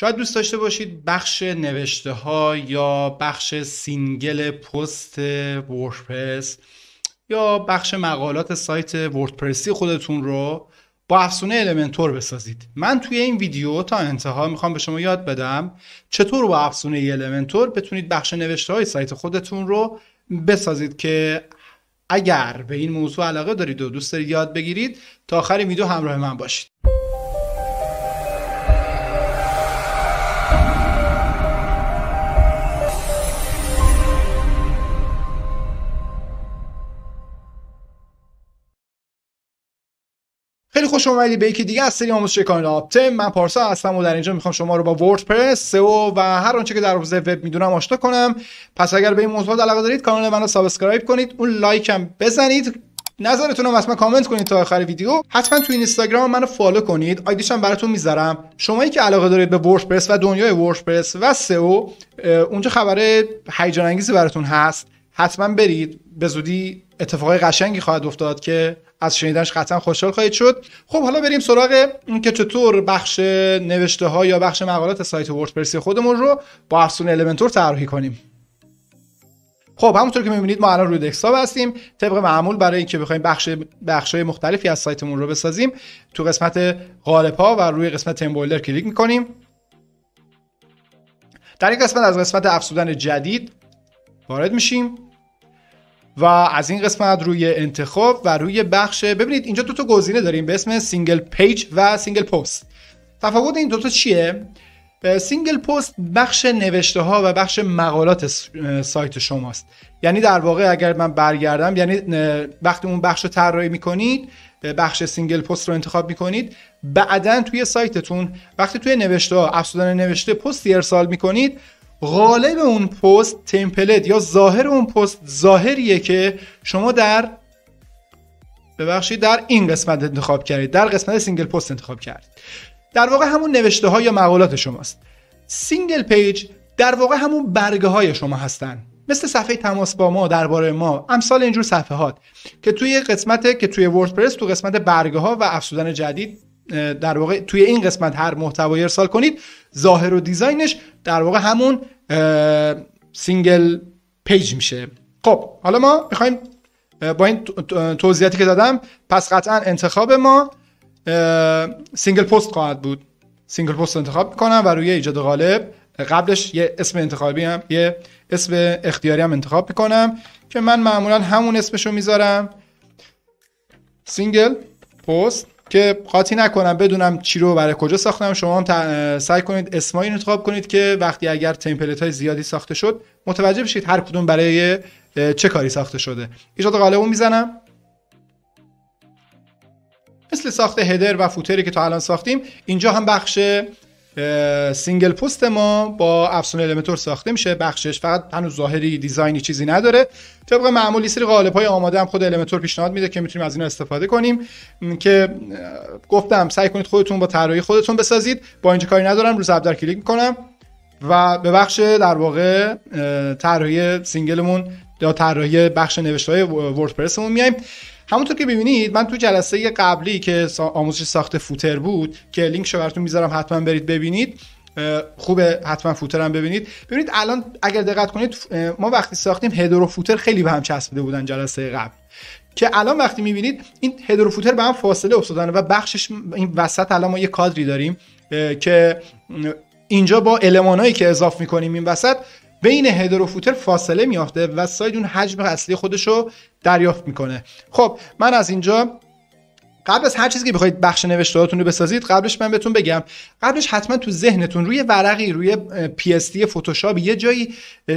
شاید دوست داشته باشید بخش نوشته ها یا بخش سینگل پست وردپرس یا بخش مقالات سایت وردپرسی خودتون رو با افسونه المنتور بسازید من توی این ویدیو تا انتها میخوام به شما یاد بدم چطور با افسونه المنتور بتونید بخش نوشته های سایت خودتون رو بسازید که اگر به این موضوع علاقه دارید و دوست دارید یاد بگیرید تا آخر ویدیو همراه من باشید خوش اومدید به یکی دیگه از سری آموزش کانال آپتم من پارسا هستم و در اینجا میخوام شما رو با وردپرس سئو و هر آنچه که در حوزه وب میدونم آشنا کنم پس اگر به این موضوع علاقه دارید کانال منو سابسکرایب کنید اون لایکم بزنید نظرتون رو حتما کامنت کنید تا آخر ویدیو حتما تو اینستاگرام منو فالو کنید آیدیش هم براتون میذارم شمایی که علاقه دارید به وردپرس و دنیای وردپرس و سئو اونجا خبر هیجان انگیزی براتون هست حتما برید به زودی اتفاقای قشنگی خواهد افتاد که از شنیدنش قطعا خوشحال خواهید شد خب حالا بریم سراغ اینکه چطور بخش نوشته ها یا بخش مقالات سایت وردپرسی خودمون رو با افزون المنتور طراحی کنیم خب همونطور که میبینید ما الان روی دکستاب هستیم طبق معمول برای اینکه بخوایم بخش های مختلفی از سایتمون رو بسازیم تو قسمت قالب ها و روی قسمت تمبولدر کلیک میکنیم در این قسمت از قسمت افزودن جدید وارد میشیم و از این قسمت روی انتخاب و روی بخش ببینید اینجا دو تا گزینه داریم به اسم سینگل پیج و سینگل پست تفاوت این دوتا چیه سینگل پست بخش نوشته ها و بخش مقالات سایت شماست یعنی در واقع اگر من برگردم یعنی وقتی اون بخش رو طراحی میکنید بخش سینگل پست رو انتخاب میکنید بعدا توی سایتتون وقتی توی نوشته ها افزودن نوشته پستی ارسال میکنید غالب اون پست تمپلت یا ظاهر اون پست ظاهریه که شما در ببخشید در این قسمت انتخاب کردید در قسمت سینگل پست انتخاب کردید در واقع همون نوشته ها یا مقالات شماست سینگل پیج در واقع همون برگه های شما هستن مثل صفحه تماس با ما درباره ما امثال اینجور صفحات که توی قسمت که توی وردپرس تو قسمت برگه ها و افزودن جدید در واقع توی این قسمت هر محتوایی ارسال کنید ظاهر و دیزاینش در واقع همون سینگل پیج میشه خب حالا ما میخوایم با این توضیحاتی که دادم پس قطعا انتخاب ما سینگل پست خواهد بود سینگل پست انتخاب میکنم و روی ایجاد غالب قبلش یه اسم انتخابی هم یه اسم اختیاری هم انتخاب میکنم که من معمولا همون اسمشو میذارم سینگل پست که قاطی نکنم بدونم چی رو برای کجا ساختم شما هم سعی کنید اسمایی انتخاب کنید که وقتی اگر تمپلیت های زیادی ساخته شد متوجه بشید هر کدوم برای چه کاری ساخته شده ایجاد قالبو میزنم مثل ساخت هدر و فوتری که تا الان ساختیم اینجا هم بخش سینگل پست ما با افسون المنتور ساخته میشه بخشش فقط هنوز ظاهری دیزاینی چیزی نداره طبق معمولی سری قالب های آماده هم خود المنتور پیشنهاد میده که میتونیم از اینا استفاده کنیم که گفتم سعی کنید خودتون با طراحی خودتون بسازید با اینجا کاری ندارم رو ابدر کلیک میکنم و به بخش در واقع طراحی سینگلمون یا طراحی بخش های وردپرسمون میایم همونطور که ببینید من تو جلسه قبلی که آموزش ساخت فوتر بود که لینک براتون میذارم حتما برید ببینید خوبه حتما فوتر هم ببینید ببینید الان اگر دقت کنید ما وقتی ساختیم هدرو فوتر خیلی به هم چسبیده بودن جلسه قبل که الان وقتی میبینید این هدرو فوتر به هم فاصله افتادن و بخشش این وسط الان ما یه کادری داریم که اینجا با المانایی که اضاف میکنیم این وسط بین هدرو فوتر فاصله میافته و ساید اون حجم اصلی خودش دریافت میکنه خب من از اینجا قبل از هر چیزی که بخواید بخش نوشتهاتون رو بسازید قبلش من بهتون بگم قبلش حتما تو ذهنتون روی ورقی روی پی اس فتوشاپ یه جایی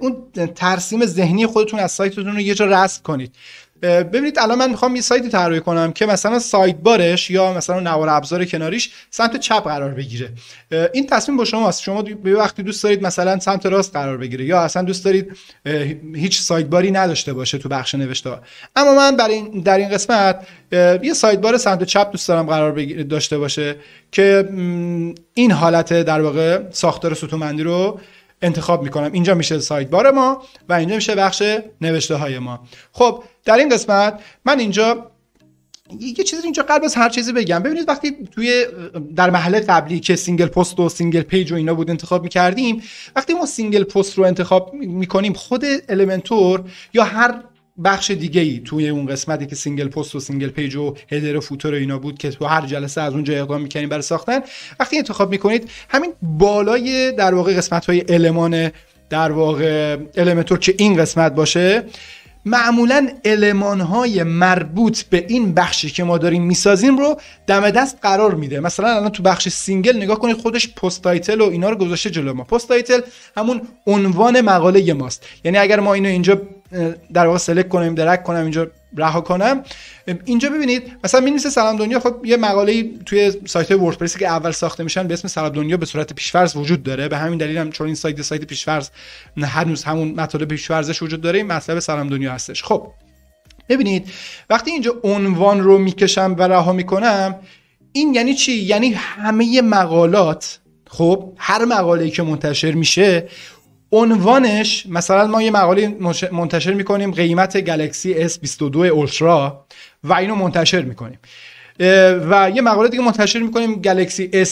اون ترسیم ذهنی خودتون از سایتتون رو یه جا رسم کنید ببینید الان من میخوام یه سایتی طراحی کنم که مثلا سایت بارش یا مثلا نوار ابزار کناریش سمت چپ قرار بگیره این تصمیم با شماست شما به وقتی دوست دارید مثلا سمت راست قرار بگیره یا اصلا دوست دارید هیچ سایت باری نداشته باشه تو بخش نوشته اما من برای در این قسمت یه سایت بار سمت چپ دوست دارم قرار داشته باشه که این حالت در واقع ساختار ستومندی رو انتخاب میکنم اینجا میشه سایت بار ما و اینجا میشه بخش نوشته های ما خب در این قسمت من اینجا یه چیزی اینجا قبل از هر چیزی بگم ببینید وقتی توی در محله قبلی که سینگل پست و سینگل پیج و اینا بود انتخاب میکردیم وقتی ما سینگل پست رو انتخاب میکنیم خود المنتور یا هر بخش دیگه ای توی اون قسمتی که سینگل پست و سینگل پیج و هدر و فوتور و اینا بود که تو هر جلسه از اونجا اقدام میکنیم برای ساختن وقتی انتخاب میکنید همین بالای در واقع قسمت های المان در واقع المنتور که این قسمت باشه معمولا های مربوط به این بخشی که ما داریم میسازیم رو دم دست قرار میده مثلا الان تو بخش سینگل نگاه کنید خودش پست و اینا رو گذاشته جلو ما پست همون عنوان مقاله ماست یعنی اگر ما اینو اینجا در واقع سلکت کنیم درک کنم اینجا رها کنم اینجا ببینید مثلا می سلام دنیا خب یه مقاله توی سایت وردپرسی که اول ساخته میشن به اسم سلام دنیا به صورت پیشفرض وجود داره به همین دلیل هم چون این سایت سایت پیشورز هنوز همون مطالب پیشفرضش وجود داره این مطلب سلام دنیا هستش خب ببینید وقتی اینجا عنوان رو میکشم و رها میکنم این یعنی چی یعنی همه مقالات خب هر مقاله که منتشر میشه عنوانش مثلا ما یه مقاله منتشر میکنیم قیمت گلکسی S22 اولترا و اینو منتشر میکنیم و یه مقاله دیگه منتشر میکنیم گلکسی S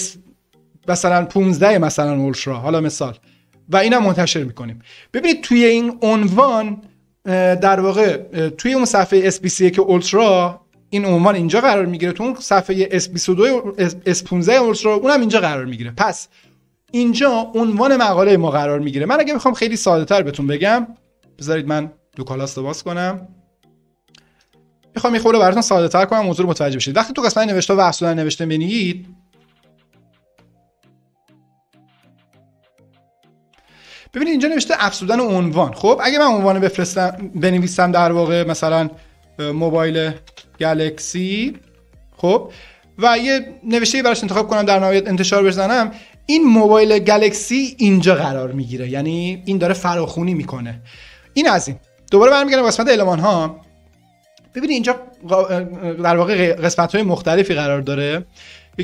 مثلا 15 مثلا اولترا حالا مثال و اینا منتشر میکنیم ببینید توی این عنوان در واقع توی اون صفحه S21 اولترا این عنوان اینجا قرار میگیره تو اون صفحه S22 S15 اولترا اونم اینجا قرار میگیره پس اینجا عنوان مقاله ما قرار میگیره من اگه بخوام خیلی ساده بهتون بگم بذارید من دو کلاس باز کنم میخوام یه خورده براتون ساده تر کنم موضوع متوجه بشید وقتی تو قسمت نوشته و افزودن نوشته بنویسید ببینید اینجا نوشته افزودن عنوان خب اگه من عنوان بفرستم بنویسم در واقع مثلا موبایل گلکسی خب و یه نوشته براش انتخاب کنم در نهایت انتشار بزنم این موبایل گلکسی اینجا قرار میگیره یعنی این داره فراخونی میکنه این از این دوباره برمیگردم قسمت المان ها ببینید اینجا در واقع قسمت های مختلفی قرار داره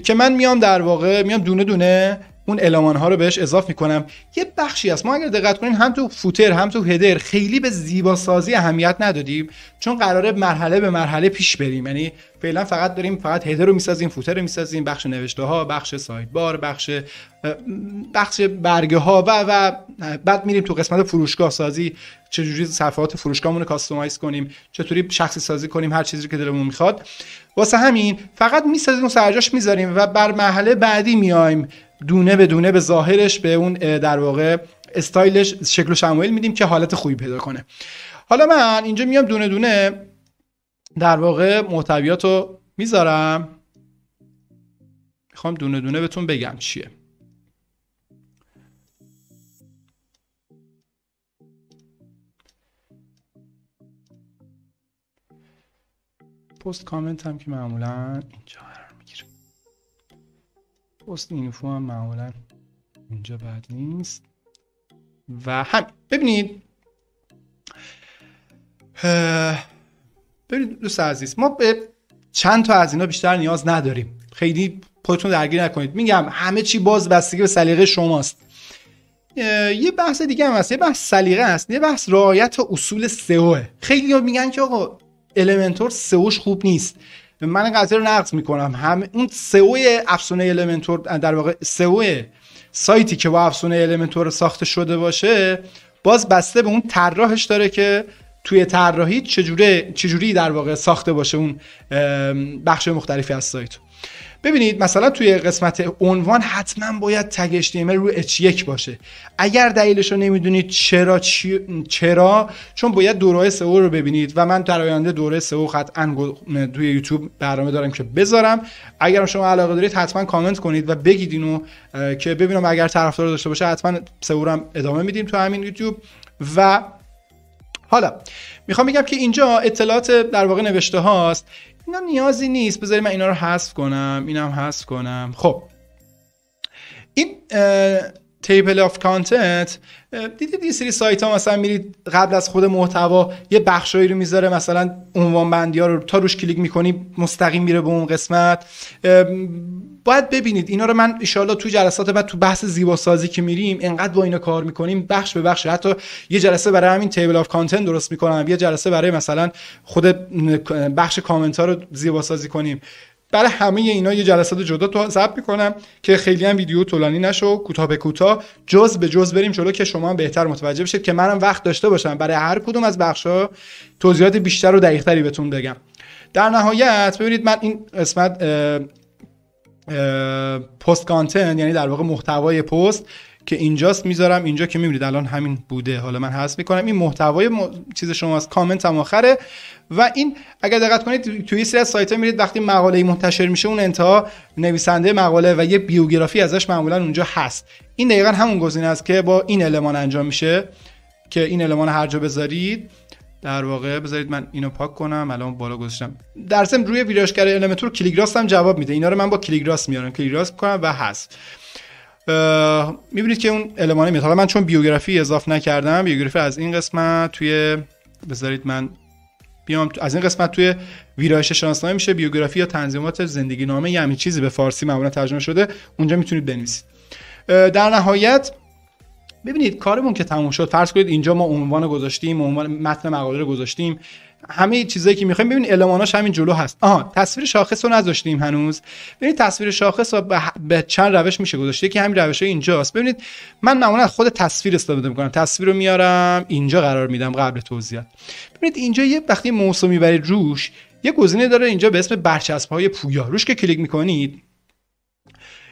که من میام در واقع میام دونه دونه اون المان ها رو بهش اضاف میکنم یه بخشی هست ما اگر دقت کنیم هم تو فوتر هم تو هدر خیلی به زیبا سازی اهمیت ندادیم چون قراره مرحله به مرحله پیش بریم یعنی فعلا فقط داریم فقط هدر رو میسازیم فوتر رو میسازیم بخش نوشته ها بخش سایت بار بخش بخش برگه ها و و بعد میریم تو قسمت فروشگاه سازی چجوری صفحات فروشگاهمون رو کاستومایز کنیم چطوری شخصی سازی کنیم هر چیزی که دلمون میخواد واسه همین فقط میسازیم و سرجاش میذاریم و بر مرحله بعدی میایم دونه به دونه به ظاهرش به اون در واقع استایلش شکل و شمایل میدیم که حالت خوبی پیدا کنه حالا من اینجا میام دونه دونه در واقع محتویات رو میذارم میخوام دونه دونه بهتون بگم چیه پست کامنت هم که معمولا اینجا پست اینفو هم معمولا اینجا بعد نیست و هم ببینید ببینید دوست عزیز ما به چند تا از اینا بیشتر نیاز نداریم خیلی خودتون درگیر نکنید میگم همه چی باز بستگی به سلیقه شماست یه بحث دیگه هم هست یه بحث سلیقه هست یه بحث رعایت اصول سئو خیلی میگن که آقا المنتور سئوش خوب نیست من قضیه رو نقض میکنم هم اون سئو افسونه المنتور در واقع سئو سایتی که با افسونه المنتور ساخته شده باشه باز بسته به اون طراحش داره که توی طراحی چجوری چجوری در واقع ساخته باشه اون بخش مختلفی از سایت ببینید مثلا توی قسمت عنوان حتما باید تگ HTML رو H1 باشه اگر دلیلش رو نمیدونید چرا چی... چرا چون باید دوره سئو رو ببینید و من در آینده دوره سئو قطعا توی یوتیوب برنامه دارم که بذارم اگر شما علاقه دارید حتما کامنت کنید و بگید اینو که ببینم اگر طرفدار داشته باشه حتما سئو رو هم ادامه میدیم تو همین یوتیوب و حالا میخوام بگم که اینجا اطلاعات در واقع نوشته هاست اینا نیازی نیست بذاری من اینا رو حذف کنم اینم حذف کنم خب این تیبل آف کانتنت دیدید یه سری سایت ها مثلا میرید قبل از خود محتوا یه بخشایی رو میذاره مثلا عنوان بندی ها رو تا روش کلیک میکنی مستقیم میره به اون قسمت باید ببینید اینا رو من ایشالله تو جلسات بعد تو بحث زیباسازی که میریم انقدر با اینا کار میکنیم بخش به بخش حتی یه جلسه برای همین تیبل آف کانتنت درست میکنم یه جلسه برای مثلا خود بخش کامنت ها رو زیباسازی کنیم برای همه اینا یه جلسات جدا تو ضبط میکنم که خیلی هم ویدیو طولانی نشه کوتاه به کوتاه جز به جز بریم جلو که شما هم بهتر متوجه بشید که منم وقت داشته باشم برای هر کدوم از ها توضیحات بیشتر و دقیقتری بهتون بگم در نهایت ببینید من این قسمت پست کانتن یعنی در واقع محتوای پست که اینجاست میذارم اینجا که میبینید الان همین بوده حالا من حذف میکنم این محتوای م... چیز از کامنت هم آخره و این اگر دقت کنید توی سری از سایت ها میرید وقتی مقاله منتشر میشه اون انتها نویسنده مقاله و یه بیوگرافی ازش معمولا اونجا هست این دقیقا همون گزینه است که با این المان انجام میشه که این المان هر جا بذارید در واقع بذارید من اینو پاک کنم الان بالا گذاشتم درسم روی ویرایشگر المنتور کلیگراس هم جواب میده اینا رو من با کلیگراس میارم کلیگراس میکنم و هست میبینید که اون المانه میاد حالا من چون بیوگرافی اضاف نکردم بیوگرافی از این قسمت توی بذارید من بیام از این قسمت توی ویرایش شناسنامه میشه بیوگرافی یا تنظیمات زندگی نامه یا همین چیزی به فارسی معمولا ترجمه شده اونجا میتونید بنویسید در نهایت ببینید کارمون که تموم شد فرض کنید اینجا ما عنوان گذاشتیم عنوان متن مقاله رو گذاشتیم همه چیزایی که میخوایم ببینید الماناش همین جلو هست آها تصویر شاخص رو نذاشتیم هنوز ببینید تصویر شاخص رو به چند روش میشه گذاشت یکی همین روش های اینجاست ببینید من معمولا خود تصویر استفاده میکنم تصویر رو میارم اینجا قرار میدم قبل توضیحات ببینید اینجا یه وقتی موسمی برای روش یه گزینه داره اینجا به اسم برچسب پویا روش که کلیک میکنید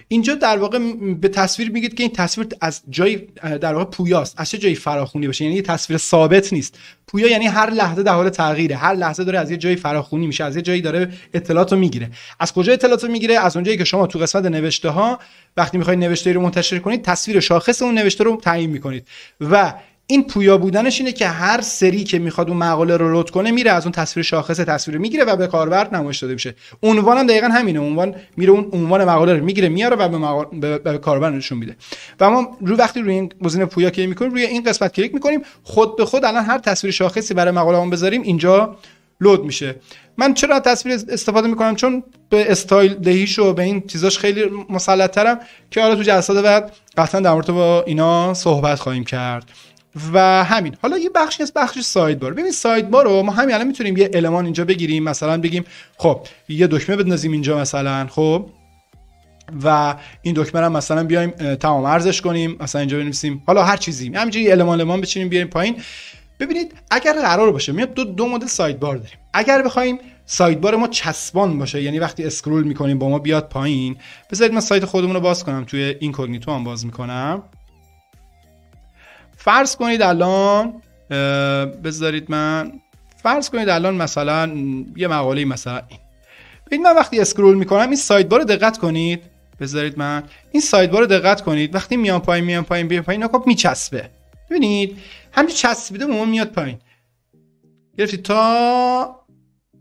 اینجا در واقع به تصویر میگید که این تصویر از جای در واقع پویاست از چه جایی فراخونی باشه، یعنی یه تصویر ثابت نیست پویا یعنی هر لحظه در حال تغییره هر لحظه داره از یه جایی فراخونی میشه از یه جایی داره اطلاعات رو میگیره از کجا اطلاعات رو میگیره از اونجایی که شما تو قسمت نوشته ها وقتی میخواید نوشته رو منتشر کنید تصویر شاخص اون نوشته رو تعیین میکنید و این پویا بودنش اینه که هر سری که میخواد اون مقاله رو لود کنه میره از اون تصویر شاخص تصویر میگیره و به کاربر نمایش داده میشه عنوانم هم دقیقا همینه عنوان میره اون عنوان مقاله رو میگیره میاره و به, مقال... به... کاربر نشون میده و ما رو وقتی روی این گزینه پویا کلیک میکنیم روی این قسمت کلیک میکنیم خود به خود الان هر تصویر شاخصی برای مقاله بذاریم اینجا لود میشه من چرا تصویر استفاده میکنم چون به استایل دهیش و به این چیزاش خیلی مسلط ترم که حالا تو جلسات بعد قطعا در مورد با اینا صحبت خواهیم کرد و همین حالا یه بخشی از بخش ساید بار ببین ساید بار رو ما همین الان میتونیم یه المان اینجا بگیریم مثلا بگیم خب یه دکمه بندازیم اینجا مثلا خب و این دکمه رو مثلا بیایم تمام ارزش کنیم مثلا اینجا بنویسیم حالا هر چیزی همینجوری المان المان بچینیم بیایم پایین ببینید اگر قرار باشه میاد دو دو مدل ساید بار داریم اگر بخوایم ساید بار ما چسبان باشه یعنی وقتی اسکرول میکنیم با ما بیاد پایین بذارید من سایت خودمون رو باز کنم توی این کوگنیتو هم باز میکنم فرض کنید الان بذارید من فرض کنید الان مثلا یه مقاله مثلا این ببین من وقتی اسکرول میکنم این سایت بار دقت کنید بذارید من این سایت بار دقت کنید وقتی میام پایین میام پایین میام پایین نکاپ میچسبه ببینید همین چسبیده به میاد پایین گرفتید تا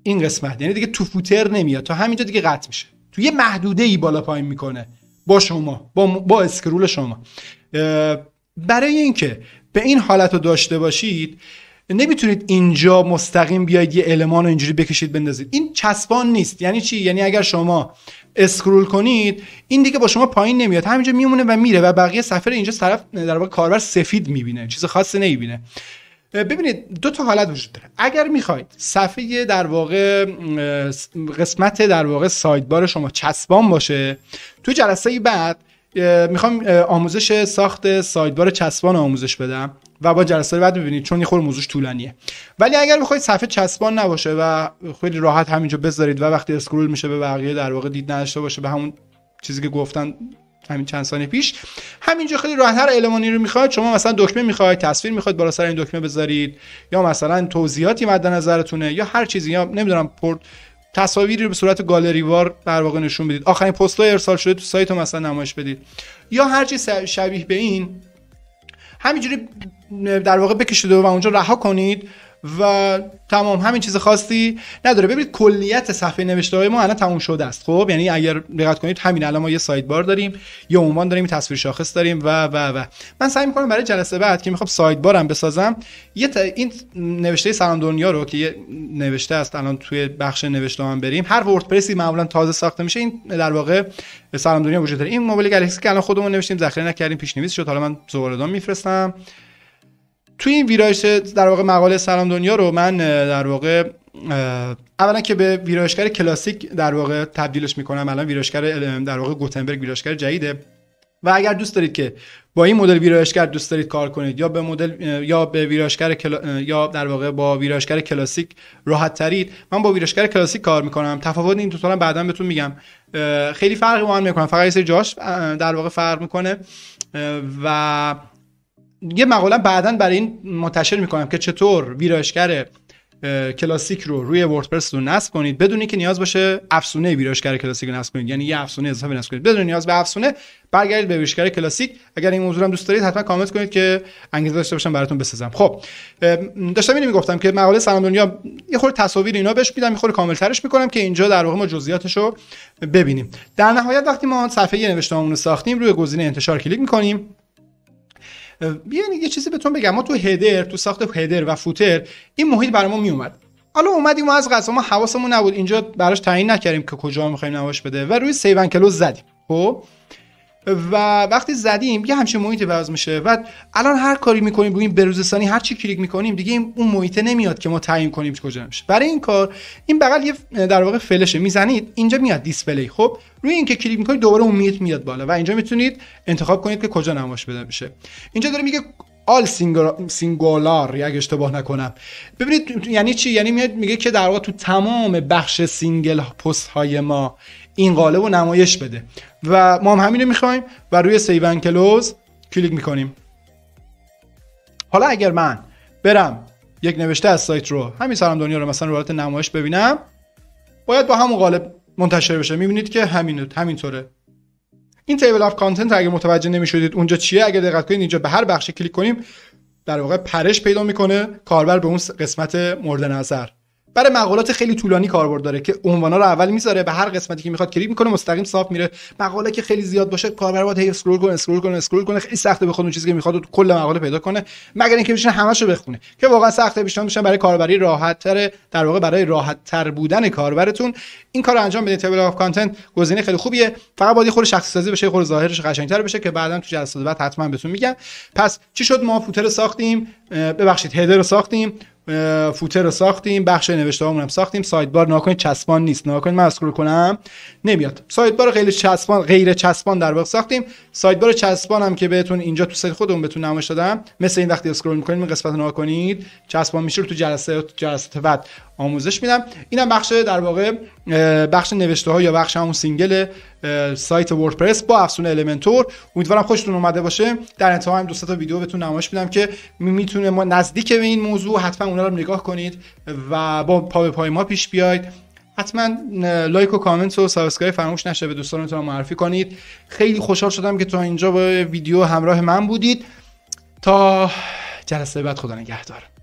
این قسمت یعنی دیگه تو فوتر نمیاد تا همینجا دیگه قطع میشه تو یه محدوده ای بالا پایین میکنه با شما با, با اسکرول شما برای اینکه به این حالت رو داشته باشید نمیتونید اینجا مستقیم بیاید یه المان رو اینجوری بکشید بندازید این چسبان نیست یعنی چی یعنی اگر شما اسکرول کنید این دیگه با شما پایین نمیاد همینجا میمونه و میره و بقیه صفحه اینجا طرف در واقع کاربر سفید میبینه چیز خاصی نمیبینه ببینید دو تا حالت وجود داره اگر میخواید صفحه در واقع قسمت در واقع سایدبار شما چسبان باشه تو جلسه بعد میخوام آموزش ساخت سایدبار چسبان آموزش بدم و با جلسه بعد ببینید چون یه خور موضوعش طولانیه ولی اگر میخواید صفحه چسبان نباشه و خیلی راحت همینجا بذارید و وقتی اسکرول میشه به بقیه در واقع دید نداشته باشه به همون چیزی که گفتن همین چند ثانیه پیش همینجا خیلی راحت هر المانی رو میخواید شما مثلا دکمه میخواید تصویر میخواید بالا سر این دکمه بذارید یا مثلا توضیحاتی مد نظرتونه یا هر چیزی یا نمیدونم پورت تصاویری رو به صورت گالری وار در واقع نشون بدید آخرین پست ارسال شده تو سایت رو مثلا نمایش بدید یا هر هرچی شبیه به این همینجوری در واقع بکشید و اونجا رها کنید و تمام همین چیز خاصی نداره ببینید کلیت صفحه نوشته های ما الان تموم شده است خب یعنی اگر دقت کنید همین الان ما یه سایت بار داریم یه عنوان داریم تصویر شاخص داریم و و و من سعی میکنم برای جلسه بعد که میخوام سایت بارم بسازم یه تا این نوشته سلام دنیا رو که یه نوشته است الان توی بخش نوشته هم بریم هر وردپرسی معمولا تازه ساخته میشه این در واقع سلام دنیا وجود داره این موبایل گلکسی که الان خودمون نوشتیم ذخیره نکردیم پیش شد حالا من زوالدان میفرستم توی این ویرایش در واقع مقاله سلام دنیا رو من در واقع اولا که به ویرایشگر کلاسیک در واقع تبدیلش میکنم الان ویرایشگر در واقع گوتنبرگ ویرایشگر جدیده و اگر دوست دارید که با این مدل ویرایشگر دوست دارید کار کنید یا به مدل یا به ویرایشگر کلا... یا در واقع با ویرایشگر کلاسیک راحت ترید من با ویرایشگر کلاسیک کار میکنم تفاوت این دو بعدا بهتون میگم خیلی فرقی با هم میکنم فقط یه سری جاش در واقع فرق میکنه و یه مقاله بعدا برای این منتشر میکنم که چطور ویراشگر کلاسیک رو روی وردپرس رو نصب کنید بدون اینکه نیاز باشه افسونه ویرایشگر کلاسیک رو نصب کنید یعنی یه افسونه اضافه نصب کنید بدون نیاز به افسونه برگردید به ویرایشگر کلاسیک اگر این موضوع هم دوست دارید حتما کامنت کنید که انگیزه داشته باشم براتون بسازم خب داشتم اینو میگفتم که مقاله سلام دنیا یه خورده تصاویر اینا بهش میدم یه خورده کاملترش میکنم که اینجا در واقع ما جزئیاتش رو ببینیم در نهایت وقتی ما صفحه نوشتهمون رو ساختیم روی گزینه انتشار کلیک میکنیم بیاین یه چیزی بهتون بگم ما تو هدر تو ساخت هدر و فوتر این محیط برای ما میومد حالا اومدیم و از غذا ما حواسمون نبود اینجا براش تعیین نکردیم که کجا میخوایم نمایش بده و روی سیون کلوز زدیم خب و وقتی زدیم یه همچین محیط باز میشه و الان هر کاری میکنیم روی این بروزستانی هر چی کلیک میکنیم دیگه اون محیطه نمیاد که ما تعیین کنیم کجا میشه برای این کار این بغل یه در واقع فلشه میزنید اینجا میاد دیسپلی خب روی این که کلیک میکنید دوباره اون میت میاد بالا و اینجا میتونید انتخاب کنید که کجا نمایش بده میشه اینجا داره میگه آل سینگولار اگه اشتباه نکنم ببینید یعنی چی یعنی میاد میگه که در واقع تو تمام بخش سینگل پست های ما این قالب رو نمایش بده و ما هم همین رو میخوایم و روی سیو کلوز کلیک میکنیم حالا اگر من برم یک نوشته از سایت رو همین سلام دنیا رو مثلا رو نمایش ببینم باید با همون قالب منتشر بشه میبینید که همین همینطوره این تیبل اف کانتنت اگه متوجه نمیشدید اونجا چیه اگه دقت کنید اینجا به هر بخش کلیک کنیم در واقع پرش پیدا میکنه کاربر به اون قسمت مورد نظر برای مقالات خیلی طولانی کاربرد داره که عنوانا رو اول میذاره به هر قسمتی که میخواد کلیک میکنه مستقیم صاف میره مقاله که خیلی زیاد باشه کاربر باید هی اسکرول کنه اسکرول کنه اسکرول کنه خیلی سخته بخواد چیزی که میخواد کل مقاله پیدا کنه مگر اینکه بشه همشو بخونه که واقعا سخته بیشتر میشه برای کاربری راحت تره در واقع برای راحت تر بودن کاربرتون این کار انجام بدید تیبل اف کانتنت گزینه خیلی خوبیه فقط باید خود شخصی سازی بشه خود ظاهرش قشنگتر بشه که بعدا تو جلسات بعد حتما بهتون میگم پس چی شد ما فوتر ساختیم ببخشید هدر رو ساختیم فوتر رو ساختیم بخش نوشته هم ساختیم سایت بار ناکن چسبان نیست ناکن من اسکرول کنم نمیاد سایت بار خیلی چسبان غیر چسبان در واقع ساختیم سایت بار چسبان هم که بهتون اینجا تو سایت خودمون بهتون نمایش دادم مثل این وقتی اسکرول میکنید این قسمت کنید چسبان میشه رو تو جلسه جلسه بعد آموزش میدم اینم بخش در واقع بخش نوشته ها یا بخش همون سینگل سایت وردپرس با افسون المنتور امیدوارم خوشتون اومده باشه در انتها هم دو تا ویدیو بهتون نمایش میدم که میتونه ما نزدیک به این موضوع حتما اونا رو نگاه کنید و با پا به پای ما پیش بیاید حتما لایک و کامنت و سابسکرایب فراموش نشه به دوستانتون معرفی کنید خیلی خوشحال شدم که تا اینجا با ویدیو همراه من بودید تا جلسه بعد خدا